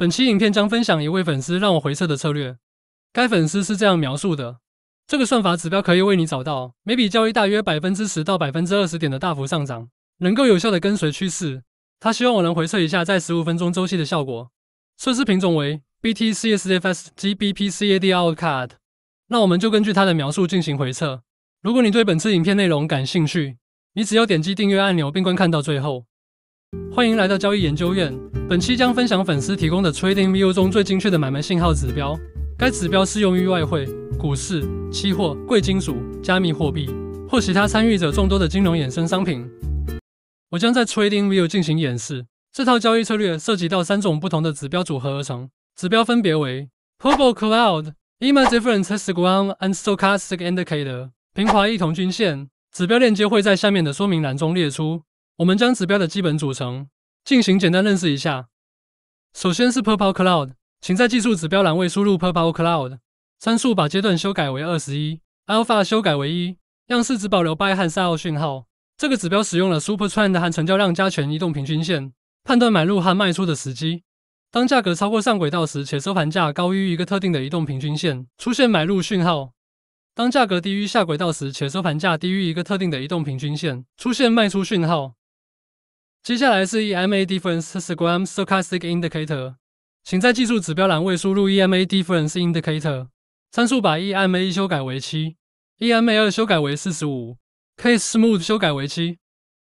本期影片将分享一位粉丝让我回撤的策略。该粉丝是这样描述的：这个算法指标可以为你找到每笔交易大约百分之十到百分之二十点的大幅上涨，能够有效的跟随趋势。他希望我能回测一下在十五分钟周期的效果，测试品种为 BTC、SFS、GBP、CAD、a d CAD。那我们就根据他的描述进行回测。如果你对本次影片内容感兴趣，你只要点击订阅按钮并观看到最后。欢迎来到交易研究院。本期将分享粉丝提供的 TradingView 中最精确的买卖信号指标。该指标适用于外汇、股市、期货、贵金属、加密货币或其他参与者众多的金融衍生商品。我将在 TradingView 进行演示。这套交易策略涉及到三种不同的指标组合而成，指标分别为 p u r p l e Cloud、EMA Difference Histogram 和 Stochastic Indicator（ 平滑异同均线）。指标链接会在下面的说明栏中列出。我们将指标的基本组成。进行简单认识一下。首先是 Purple Cloud，请在技术指标栏位输入 Purple Cloud 参数，把阶段修改为二十一，Alpha 修改为一，样式只保留 buy 和 sell 信号。这个指标使用了 Super Trend 和成交量加权移动平均线，判断买入和卖出的时机。当价格超过上轨道时，且收盘价高于一个特定的移动平均线，出现买入讯号；当价格低于下轨道时，且收盘价低于一个特定的移动平均线，出现卖出讯号。接下来是 EMA Difference h i o g r a m Stochastic Indicator，请在技术指标栏位输入 EMA Difference Indicator 参数，把 EMA 一修改为七，EMA 二修改为四十五 a Smooth e s 修改为七，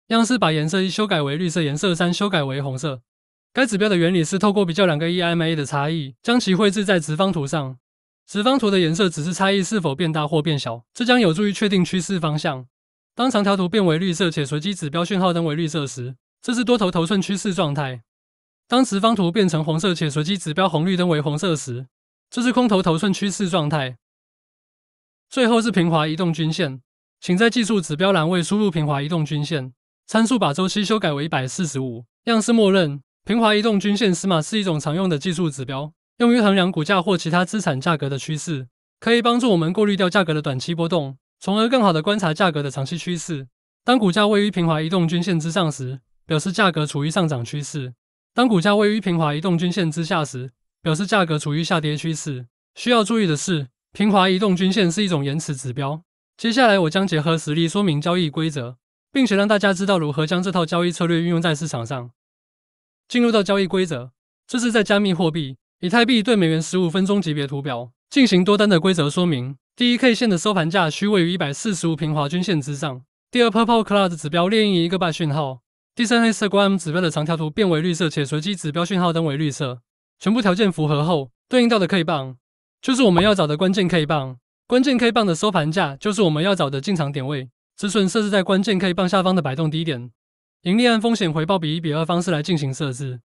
样式把颜色一修改为绿色，颜色三修改为红色。该指标的原理是透过比较两个 EMA 的差异，将其绘制在直方图上。直方图的颜色只是差异是否变大或变小，这将有助于确定趋势方向。当长条图变为绿色且随机指标讯号灯为绿色时，这是多头头寸趋势状态。当十方图变成红色且随机指标红绿灯为红色时，这是空头头寸趋势状态。最后是平滑移动均线，请在技术指标栏位输入平滑移动均线参数，把周期修改为一百四十五，样式默认。平滑移动均线尺码是一种常用的技术指标，用于衡量股价或其他资产价格的趋势，可以帮助我们过滤掉价格的短期波动，从而更好的观察价格的长期趋势。当股价位于平滑移动均线之上时，表示价格处于上涨趋势。当股价位于平滑移动均线之下时，表示价格处于下跌趋势。需要注意的是，平滑移动均线是一种延迟指标。接下来，我将结合实例说明交易规则，并且让大家知道如何将这套交易策略运用在市场上。进入到交易规则，这是在加密货币以太币对美元十五分钟级别图表进行多单的规则说明。第一 K 线的收盘价需位于一百四十五平滑均线之上。第二，Purple Cloud 指标列印一个半讯号。第三黑色光 M 指标的长条图变为绿色，且随机指标信号灯为绿色，全部条件符合后，对应到的 K 棒就是我们要找的关键 K 棒。关键 K 棒的收盘价就是我们要找的进场点位，止损设置在关键 K 棒下方的摆动低点，盈利按风险回报比一比二方式来进行设置。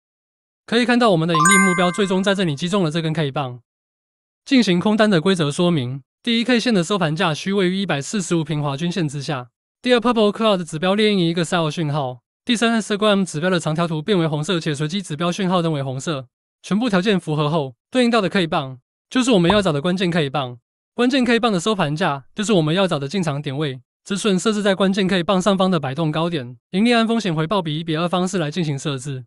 可以看到我们的盈利目标最终在这里击中了这根 K 棒。进行空单的规则说明：第一 K 线的收盘价需位于一百四十五平滑均线之下。第二 Purple Cloud 指标 sell 讯号，第三，S G M 指标的长条图变为红色，且随机指标讯号灯为红色，全部条件符合后，对应到的 K 棒就是我们要找的关键 K 棒。关键 K 棒的收盘价就是我们要找的进场点位，止损设置在关键 K 棒上方的摆动高点，盈利按风险回报比一比二方式来进行设置。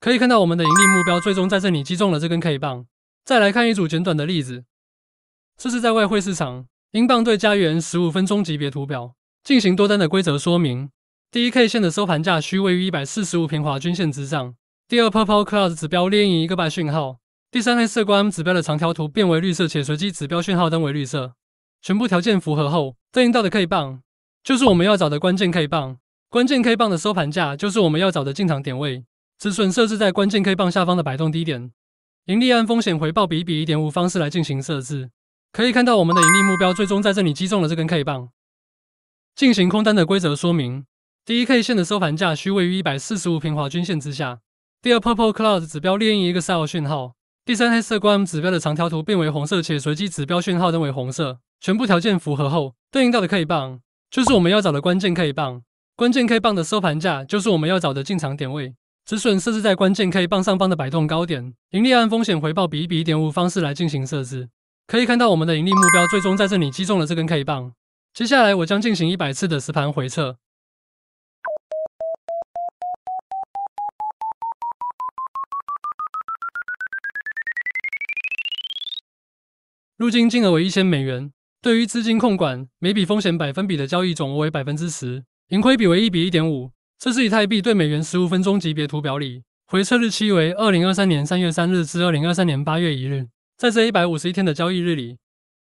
可以看到，我们的盈利目标最终在这里击中了这根 K 棒。再来看一组简短的例子，这是在外汇市场，英镑兑加元十五分钟级别图表进行多单的规则说明。第一 K 线的收盘价需位于一百四十五平滑均线之上。第二 Purple Cloud 指标列印一个白讯号。第三黑色光指标的长条图变为绿色，且随机指标讯号灯为绿色。全部条件符合后，对应到的 K 棒就是我们要找的关键 K 棒。关键 K 棒的收盘价就是我们要找的进场点位。止损设置在关键 K 棒下方的摆动低点，盈利按风险回报比比一点五方式来进行设置。可以看到，我们的盈利目标最终在这里击中了这根 K 棒。进行空单的规则说明。第一 K 线的收盘价需位于一百四十五平滑均线之下。第二，Purple Cloud 指标列印一个 sell 信号。第三，黑色光 M 指标的长条图变为红色，且随机指标讯号灯为红色。全部条件符合后，对应到的 K 棒就是我们要找的关键 K 棒。关键 K 棒的收盘价就是我们要找的进场点位。止损设置在关键 K 棒上方的摆动高点，盈利按风险回报比一比一点五方式来进行设置。可以看到，我们的盈利目标最终在这里击中了这根 K 棒。接下来，我将进行一百次的实盘回测。入金金额为一千美元。对于资金控管，每笔风险百分比的交易总额为百分之十，盈亏比为一比一点五。测试以太币对美元十五分钟级别图表里，回撤日期为二零二三年三月三日至二零二三年八月一日，在这一百五十一天的交易日里，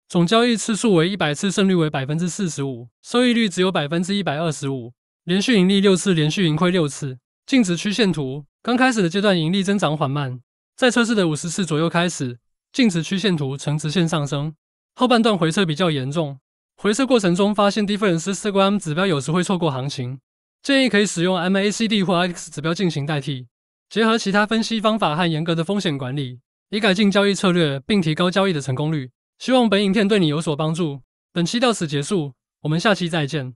总交易次数为一百次，胜率为百分之四十五，收益率只有百分之一百二十五，连续盈利六次，连续盈亏六次。净值曲线图刚开始的阶段盈利增长缓慢，在测试的五十次左右开始。净值曲线图呈直线上升，后半段回撤比较严重。回撤过程中发现 d i f f e e e r n c s 分 g r a M 指标有时会错过行情，建议可以使用 MACD 或 X 指标进行代替，结合其他分析方法和严格的风险管理，以改进交易策略并提高交易的成功率。希望本影片对你有所帮助。本期到此结束，我们下期再见。